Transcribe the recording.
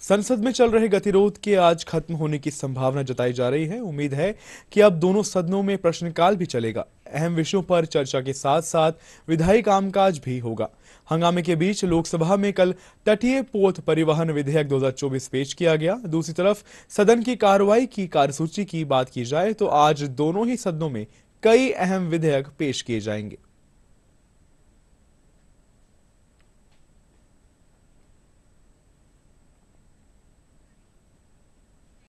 संसद में चल रहे गतिरोध के आज खत्म होने की संभावना जताई जा रही है उम्मीद है कि अब दोनों सदनों में प्रश्नकाल भी चलेगा अहम विषयों पर चर्चा के साथ साथ विधायी कामकाज भी होगा हंगामे के बीच लोकसभा में कल तटीय पोत परिवहन विधेयक 2024 पेश किया गया दूसरी तरफ सदन की कार्रवाई की कार्यसूची की बात की जाए तो आज दोनों ही सदनों में कई अहम विधेयक पेश किए जाएंगे